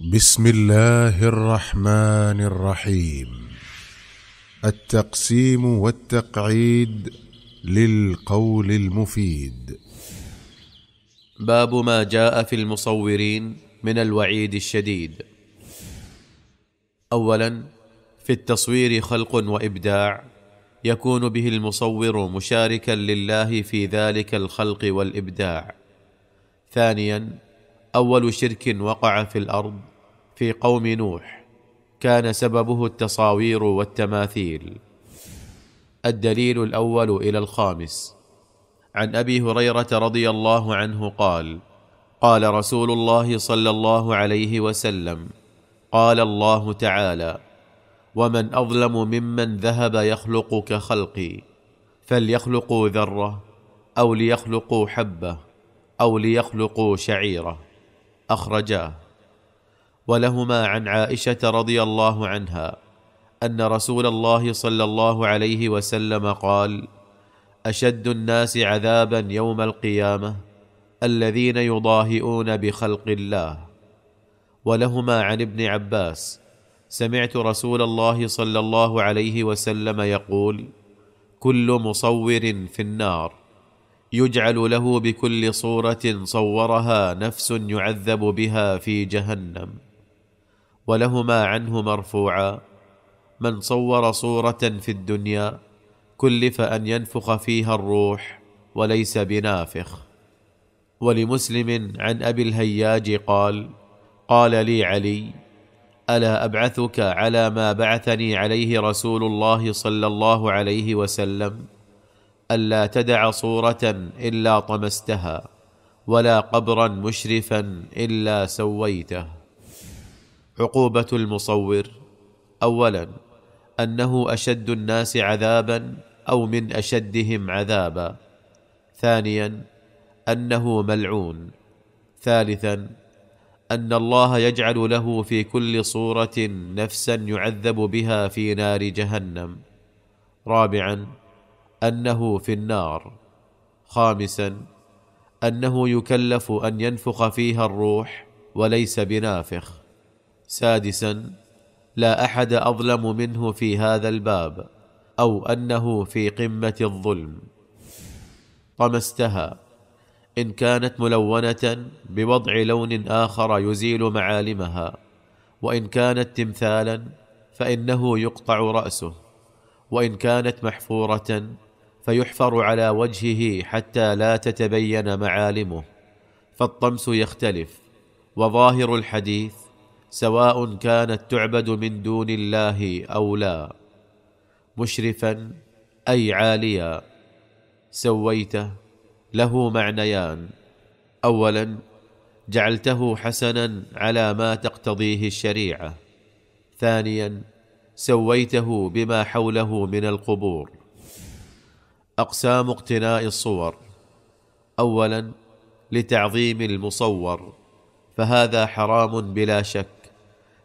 بسم الله الرحمن الرحيم التقسيم والتقعيد للقول المفيد باب ما جاء في المصورين من الوعيد الشديد اولا في التصوير خلق وابداع يكون به المصور مشاركا لله في ذلك الخلق والابداع ثانيا اول شرك وقع في الارض في قوم نوح كان سببه التصاوير والتماثيل الدليل الاول الى الخامس عن ابي هريره رضي الله عنه قال قال رسول الله صلى الله عليه وسلم قال الله تعالى ومن اظلم ممن ذهب يخلق كخلقي فليخلقوا ذره او ليخلقوا حبه او ليخلقوا شعيره اخرجاه ولهما عن عائشه رضي الله عنها ان رسول الله صلى الله عليه وسلم قال اشد الناس عذابا يوم القيامه الذين يضاهئون بخلق الله ولهما عن ابن عباس سمعت رسول الله صلى الله عليه وسلم يقول كل مصور في النار يجعل له بكل صوره صورها نفس يعذب بها في جهنم ولهما عنه مرفوعا من صور صوره في الدنيا كلف ان ينفخ فيها الروح وليس بنافخ ولمسلم عن ابي الهياج قال قال لي علي الا ابعثك على ما بعثني عليه رسول الله صلى الله عليه وسلم الا تدع صوره الا طمستها ولا قبرا مشرفا الا سويته عقوبه المصور اولا انه اشد الناس عذابا او من اشدهم عذابا ثانيا انه ملعون ثالثا ان الله يجعل له في كل صوره نفسا يعذب بها في نار جهنم رابعا انه في النار خامسا انه يكلف ان ينفخ فيها الروح وليس بنافخ سادسا لا احد اظلم منه في هذا الباب او انه في قمه الظلم طمستها ان كانت ملونه بوضع لون اخر يزيل معالمها وان كانت تمثالا فانه يقطع راسه وان كانت محفوره فيحفر على وجهه حتى لا تتبين معالمه فالطمس يختلف وظاهر الحديث سواء كانت تعبد من دون الله او لا مشرفا اي عاليا سويته له معنيان اولا جعلته حسنا على ما تقتضيه الشريعه ثانيا سويته بما حوله من القبور اقسام اقتناء الصور اولا لتعظيم المصور فهذا حرام بلا شك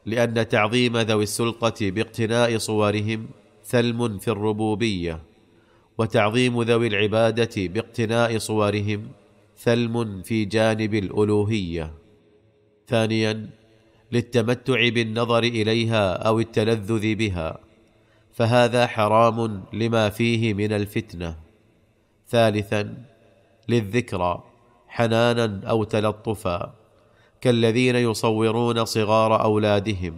لان تعظيم ذوي السلطه باقتناء صورهم ثلم في الربوبيه وتعظيم ذوي العباده باقتناء صورهم ثلم في جانب الالوهيه ثانيا للتمتع بالنظر اليها او التلذذ بها فهذا حرام لما فيه من الفتنه ثالثا للذكرى حنانا او تلطفا كالذين يصورون صغار اولادهم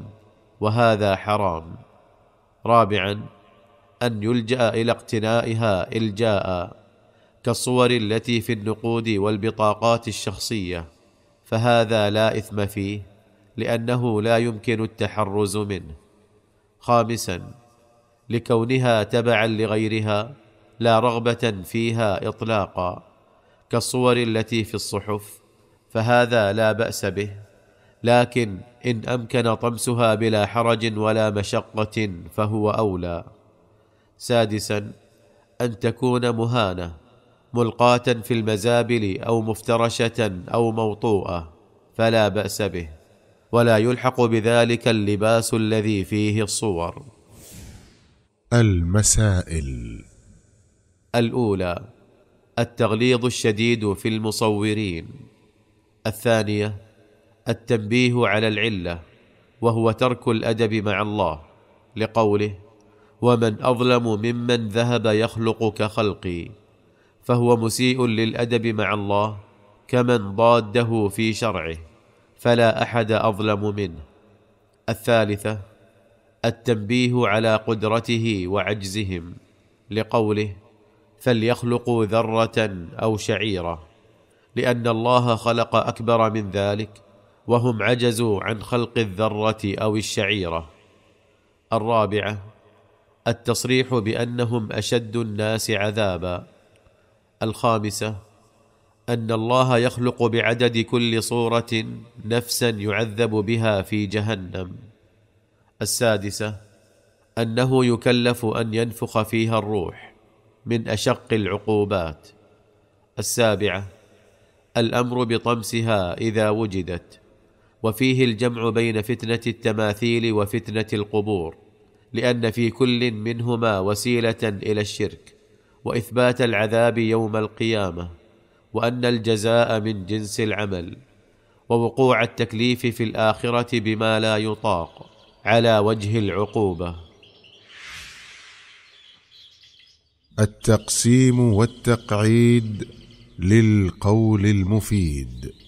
وهذا حرام رابعا ان يلجا الى اقتنائها الجاء كالصور التي في النقود والبطاقات الشخصيه فهذا لا اثم فيه لانه لا يمكن التحرز منه خامسا لكونها تبعا لغيرها لا رغبه فيها اطلاقا كالصور التي في الصحف فهذا لا باس به لكن ان امكن طمسها بلا حرج ولا مشقه فهو اولى سادسا ان تكون مهانه ملقاه في المزابل او مفترشه او موطوءه فلا باس به ولا يلحق بذلك اللباس الذي فيه الصور المسائل الأولى التغليظ الشديد في المصورين الثانية التنبيه على العلة وهو ترك الأدب مع الله لقوله ومن أظلم ممن ذهب يخلق كخلقي فهو مسيء للأدب مع الله كمن ضاده في شرعه فلا أحد أظلم منه الثالثة التنبيه على قدرته وعجزهم لقوله فليخلقوا ذره او شعيره لان الله خلق اكبر من ذلك وهم عجزوا عن خلق الذره او الشعيره الرابعه التصريح بانهم اشد الناس عذابا الخامسه ان الله يخلق بعدد كل صوره نفسا يعذب بها في جهنم السادسه انه يكلف ان ينفخ فيها الروح من اشق العقوبات السابعه الامر بطمسها اذا وجدت وفيه الجمع بين فتنه التماثيل وفتنه القبور لان في كل منهما وسيله الى الشرك واثبات العذاب يوم القيامه وان الجزاء من جنس العمل ووقوع التكليف في الاخره بما لا يطاق على وجه العقوبه التقسيم والتقعيد للقول المفيد